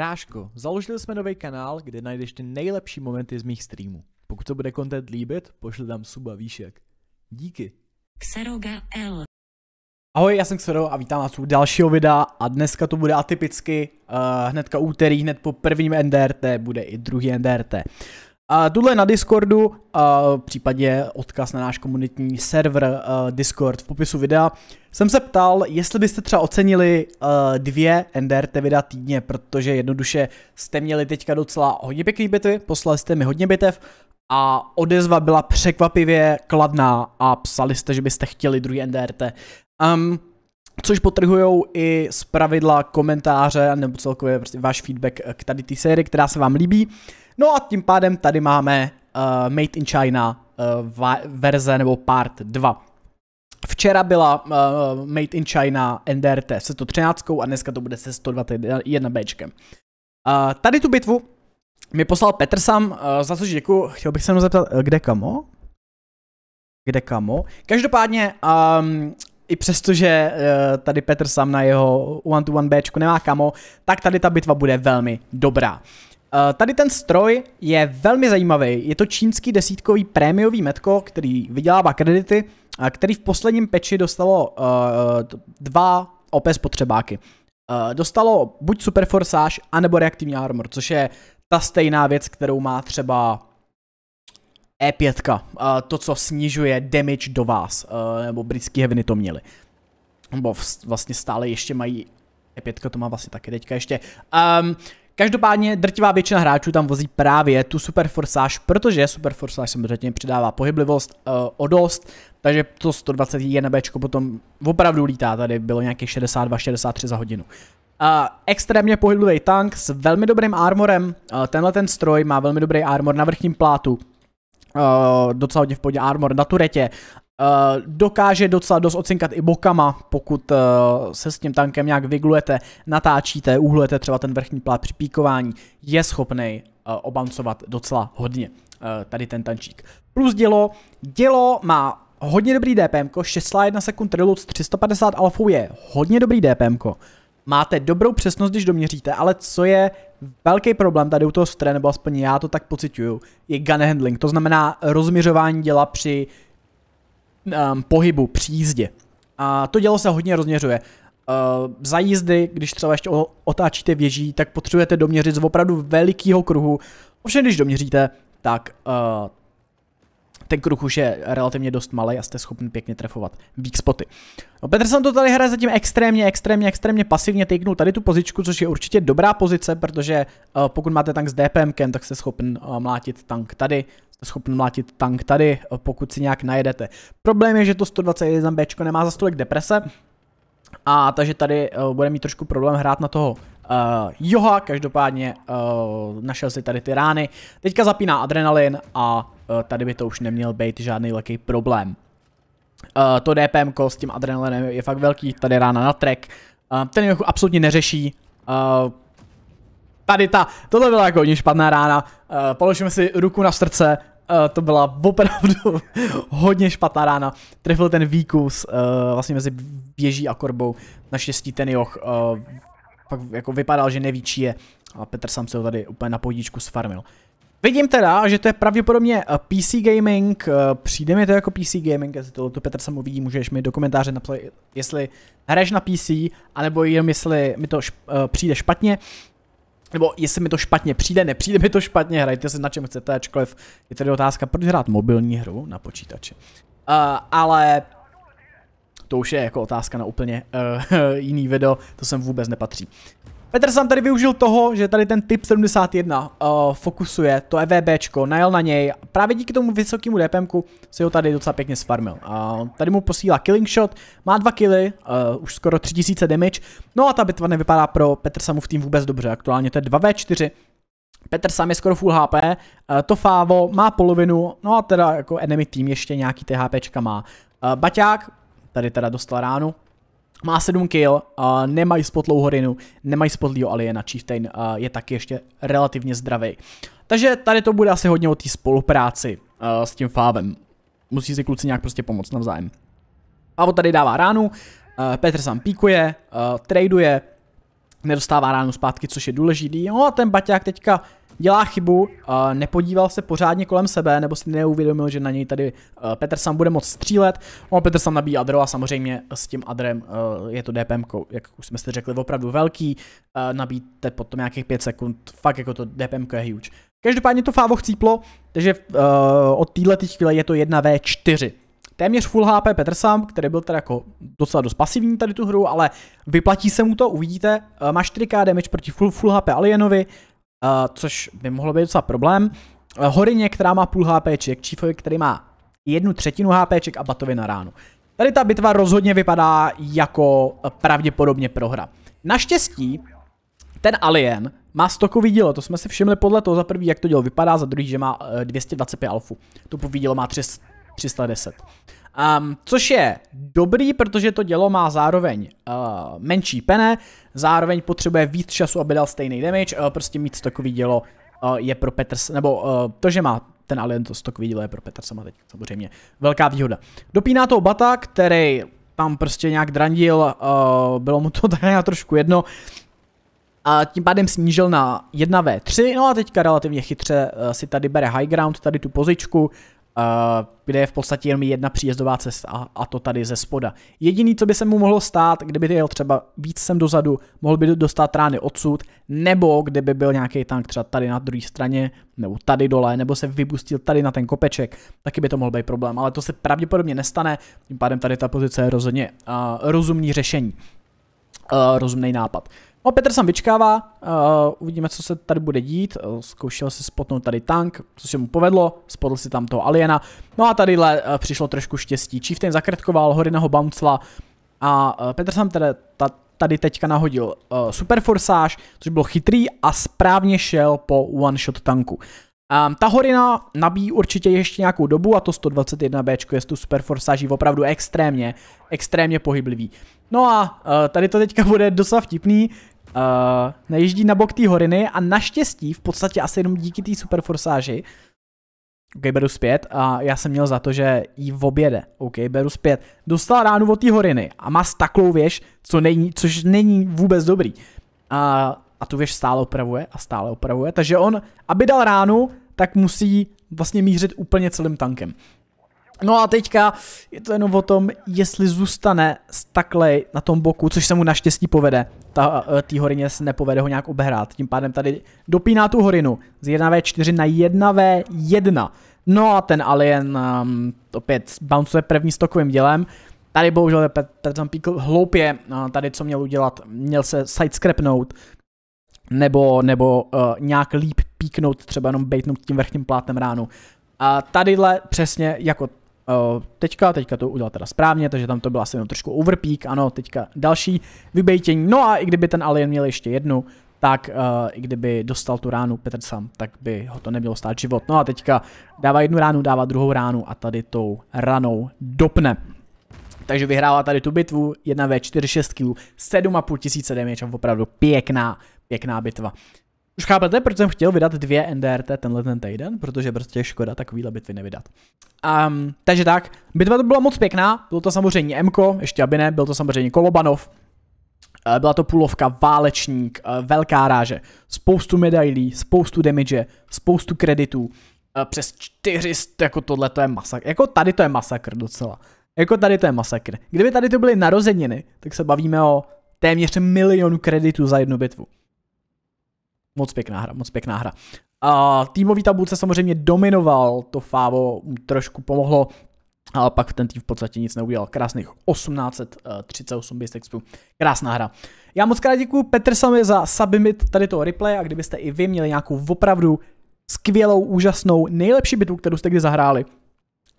Bráško, založili jsme nový kanál, kde najdeš ty nejlepší momenty z mých streamů. Pokud to bude content líbit, pošli tam suba výšek. Díky. Xeroga L. Ahoj, já jsem Xero a vítám vás u dalšího videa a dneska to bude atypicky, uh, hnedka úterý, hned po prvním NDRT bude i druhý NDRT. A tuhle na Discordu, a případně odkaz na náš komunitní server Discord v popisu videa, jsem se ptal, jestli byste třeba ocenili dvě NDRT videa týdně, protože jednoduše jste měli teďka docela hodně pěkný bitvy, poslali jste mi hodně bitev a odezva byla překvapivě kladná a psali jste, že byste chtěli druhý NDRT. Um, což potrhují i z pravidla komentáře nebo celkově prostě váš feedback k tady té sérii, která se vám líbí. No a tím pádem tady máme uh, Made in China uh, verze nebo part 2. Včera byla uh, Made in China NDRT se 113 a dneska to bude se 121B. Uh, tady tu bitvu mi poslal Petr sam, uh, za což děkuji. Chtěl bych se mu zeptat, kde kamo? Kde kamo? Každopádně, um, i přestože uh, tady Petr sam na jeho one-to-one B nemá kamo, tak tady ta bitva bude velmi dobrá. Eh, tady ten stroj je velmi zajímavý. Je to čínský desítkový prémiový metko, který vydělává kredity, a který v posledním peči dostalo uh, dva OP spotřebáky. Uh, dostalo buď Super Forsage, anebo reaktivní armor, což je ta stejná věc, kterou má třeba E5, uh, to, co snižuje damage do vás, uh, nebo britský heviny to měli. Nebo vlastně stále ještě mají E5 to má vlastně taky teďka ještě. Um, Každopádně drtivá většina hráčů tam vozí právě tu Super Forsage, protože Super Forsage samozřejmě přidává pohyblivost uh, o dost, takže to 120 JNB potom opravdu lítá, tady bylo nějaké 62, 63 za hodinu. Uh, extrémně pohyblivý tank s velmi dobrým armorem, uh, tenhle ten stroj má velmi dobrý armor na vrchním plátu, Uh, docela hodně v podě armor na turetě Uh, dokáže docela dost ocinkat i bokama, pokud uh, se s tím tankem nějak vyglujete, natáčíte, uhlujete třeba ten vrchní plát při píkování, je schopný uh, eh, obancovat docela hodně tady ten tančík. Plus dělo, dělo má hodně dobrý DPM, 6,1 sekund reload 350 alfou je hodně dobrý DPM. -ko. Máte dobrou přesnost, když doměříte, ale co je velký problém tady u toho stre, nebo aspoň já to tak pocituju, je gun handling, to znamená rozměřování děla při um, pohybu při jízdě. A to dělo se hodně rozměřuje. Uh, za jízdy, když třeba ještě otáčíte věží, tak potřebujete doměřit z opravdu velikého kruhu. Ovšem, když doměříte, tak uh, ten kruh už je relativně dost malý a jste schopni pěkně trefovat weak spoty. No, Peterson to tady hraje zatím extrémně, extrémně, extrémně pasivně takenul tady tu pozičku, což je určitě dobrá pozice, protože uh, pokud máte tank s DPMkem, tak jste schopen uh, mlátit tank tady, jste schopen mlátit tank tady, uh, pokud si nějak najedete. Problém je, že to 121 Bčko nemá za stolik deprese, a takže tady uh, bude mít trošku problém hrát na toho uh, Joha, každopádně uh, našel si tady ty rány. Teďka zapíná adrenalin a Eh, tady by to už neměl být žádný velký problém. Eh, to DPM s tím adrenalinem je fakt velký, tady rána na trek, eh, ten jeho absolutně neřeší, tady ta, tohle byla jako hodně špatná rána, položíme si ruku na srdce, to byla opravdu hodně špatná rána. Trefil ten výkus uh, vlastně mezi věží a korbou. Naštěstí ten joch uh, pak jako vypadal, že neví, je. A Petr sám se ho tady úplně na podíčku sfarmil. Vidím teda, že to je pravděpodobně eh, PC gaming, eh, přijde mi to jako PC gaming, jestli to, to Petr sam vidí. můžeš mi do komentáře napsat, jestli hraješ na PC, anebo jenom jestli mi to šp, eh, přijde špatně, nebo jestli mi to špatně přijde, nepřijde mi to špatně, hrajte si na čem chcete, ačkoliv je tady otázka, proč hrát mobilní hru na počítači. Uh, ale to už je jako otázka na úplně uh, jiný video, to sem vůbec nepatří. Petr sám tady využil toho, že tady ten typ 71 uh, fokusuje to EVBčko, najel na něj. Právě díky tomu vysokému DPMku si ho tady docela pěkně sfarmil. Uh, tady mu posílá killing shot, má dva killy, uh, už skoro 3000 damage. No a ta bitva nevypadá pro Petr samu v tým vůbec dobře. Aktuálně to je 2v4, Petr sám je skoro full HP, uh, to Fávo má polovinu, no a teda jako enemy tým ještě nějaký THPčka má. má. Uh, Baťák, tady teda dostal ránu, má 7 kill, uh, nemají spod Louhorinu, nemají spod Leo Aliena, Chieftain uh, je taky ještě relativně zdravý. Takže tady to bude asi hodně o té spolupráci e, s tím Fávem. Musí si kluci nějak prostě pomoct navzájem. Avo tady dává ránu, e, Petr sám píkuje, e, traduje, nedostává ránu zpátky, což je důležitý. No a ten Baťák teďka dělá chybu, uh, nepodíval se pořádně kolem sebe, nebo si neuvědomil, že na něj tady uh, Petr Sam bude moc střílet. On Petr Sam nabíjí adro a samozřejmě s tím adrem uh, je to DPM, jak už jsme si řekli, opravdu velký. Uh, eh, nabíjíte potom nějakých 5 sekund, fakt jako to DPM je huge. Každopádně to fávo chcíplo, takže uh, od této chvíle je to 1v4 téměř full HP Sam, který byl teda jako docela dost pasivní tady tu hru, ale vyplatí se mu to, uvidíte. Má 4k damage proti full, full HP Alienovi, Eh, což by mohlo být docela problém. Eh, Horině, která má půl HPček, Chiefovi, který má jednu třetinu HPček a Batovi na ránu. Tady ta bitva rozhodně vypadá jako eh, pravděpodobně prohra. Naštěstí ten alien má stokový dílo, to jsme si všimli podle toho za prvý, jak to dílo vypadá, za druhý, že má 225 alfu. To dílo má 310. Um, což je dobrý, protože to dělo má zároveň uh, menší pene, zároveň potřebuje víc času, aby dal stejný damage, uh, prostě mít stokový dělo uh, je pro Petr, nebo uh, to, že má ten alien to stokový dělo je pro sama teď samozřejmě velká výhoda. Dopíná to Bata, který tam prostě nějak drandil, uh, bylo mu to tak trošku jedno, a tím pádem snížil na 1v3, no a teďka relativně chytře si tady bere high ground, tady tu pozičku Eh, kde je v podstatě jenom jedna příjezdová cesta a to tady ze spoda. Jediný, co by se mu mohlo stát, kdyby jel třeba víc sem dozadu, mohl by dostat rány odsud, nebo kdyby byl nějaký tank třeba tady na druhé straně, nebo tady dole, nebo se vypustil tady na ten kopeček, taky by to mohl být problém, ale to se pravděpodobně nestane, tím pádem tady ta pozice je rozhodně uh, rozumný řešení, uh, rozumný nápad. No, Petr sám vyčkává, uh, uvidíme, co se tady bude dít. Uh, zkoušel si spotnout tady tank, co se mu povedlo, spotl si tam toho aliena. No a tadyhle uh, přišlo trošku štěstí. Chieftain zakrtkoval, Horina ho bouncla a uh, Petr sám tady ta, tady teďka nahodil uh, super forsáž, což bylo chytrý a správně šel po one shot tanku. Um, ta horina nabíjí určitě ještě nějakou dobu a to 121B je s tu super forsáží opravdu extrémně, extrémně pohyblivý. No a uh, tady to teďka bude dosa vtipný, uh, eh, najíždí na bok té horiny a naštěstí, v podstatě asi jenom díky té superforsáži, OK, beru zpět a já jsem měl za to, že jí v oběde. OK, beru zpět. Dostala ránu od té horiny a má staklou věž, co není, což není vůbec dobrý. A, a tu věž stále opravuje a stále opravuje, takže on, aby dal ránu, tak musí vlastně mířit úplně celým tankem. No a teďka je to jenom o tom, jestli zůstane takhle na tom boku, což se mu naštěstí povede. Ta, eh, tý horině se nepovede ho nějak obehrát. Tím pádem tady dopíná tu horinu z 1v4 na 1v1. No a ten alien um, opět bouncuje první stokovým dělem. Tady bohužel Petr Píkl hloupě, tady co měl udělat, měl se sidescrapnout, nebo, nebo uh, nějak líp píknout, třeba jenom bejtnout tím vrchním plátem ránu. A tadyhle přesně jako teďka, teďka to udělal teda správně, takže tam to byla asi trošku overpeak, ano, teďka další vybejtění. No a i kdyby ten alien měl ještě jednu, tak uh, i kdyby dostal tu ránu Petr sam, tak by ho to nemělo stát život. No a teďka dává jednu ránu, dává druhou ránu a tady tou ranou dopne. Takže vyhrává tady tu bitvu, 1v4, 6 kg, 7,5 tisíce damage a opravdu pěkná, pěkná bitva. Už chápete, proč jsem chtěl vydat dvě NDRT tenhle ten týden, protože prostě je škoda takovýhle bitvy nevydat. Um, takže tak, bitva to byla moc pěkná, bylo to samozřejmě Mko, ještě aby ne, byl to samozřejmě Kolobanov, eh, byla to půlovka, válečník, eh, velká ráže, spoustu medailí, spoustu damage, spoustu kreditů, eh, přes 400, jako tohle to je masakr, jako tady to je masakr docela. Jako tady to je masakr. Kdyby tady to byly narozeniny, tak se bavíme o téměř milionu kreditů za jednu bitvu. Moc pěkná hra, moc pěkná hra. A týmový tabulce samozřejmě dominoval, to Fávo trošku pomohlo, ale pak ten tým v podstatě nic neudělal. Krásných 1838 base textů. Krásná hra. Já moc krát děkuji Petr Sami za submit tady toho replay a kdybyste i vy měli nějakou opravdu skvělou, úžasnou, nejlepší bitvu, kterou jste kdy zahráli,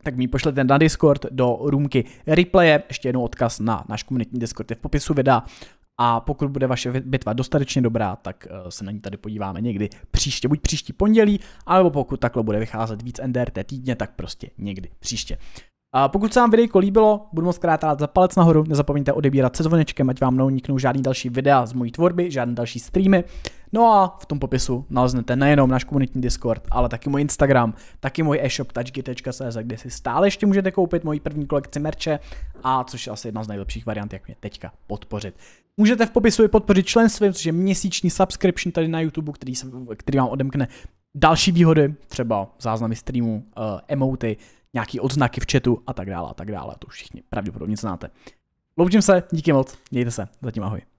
tak mi pošlete na Discord do růmky replaye, ještě jednou odkaz na náš komunitní Discord je v popisu videa a pokud bude vaše bitva dostatečně dobrá, tak eh, se na ní tady podíváme někdy příště, buď příští pondělí, alebo pokud takhle bude vycházet víc NDRT týdně, tak prostě někdy příště. A pokud se vám videjko líbilo, budu moc krát rád za palec nahoru, nezapomeňte odebírat se zvonečkem, ať vám neuniknou žádný další videa z mojí tvorby, žádné další streamy. No a v tom popisu naleznete nejenom náš komunitní Discord, ale taky můj Instagram, taky můj e-shop touchgy.cz, kde si stále ještě můžete koupit moji první kolekci merče a což je asi jedna z nejlepších variant, jak mě teďka podpořit. Můžete v popisu i podpořit členstvím, což je měsíční subscription tady na YouTube, který, se, který vám odemkne další výhody, třeba záznamy streamu, uh, eh, emoty, nějaký odznaky v chatu a tak dále a tak dále. To už všichni pravděpodobně znáte. Loučím se, díky moc, mějte se, zatím ahoj.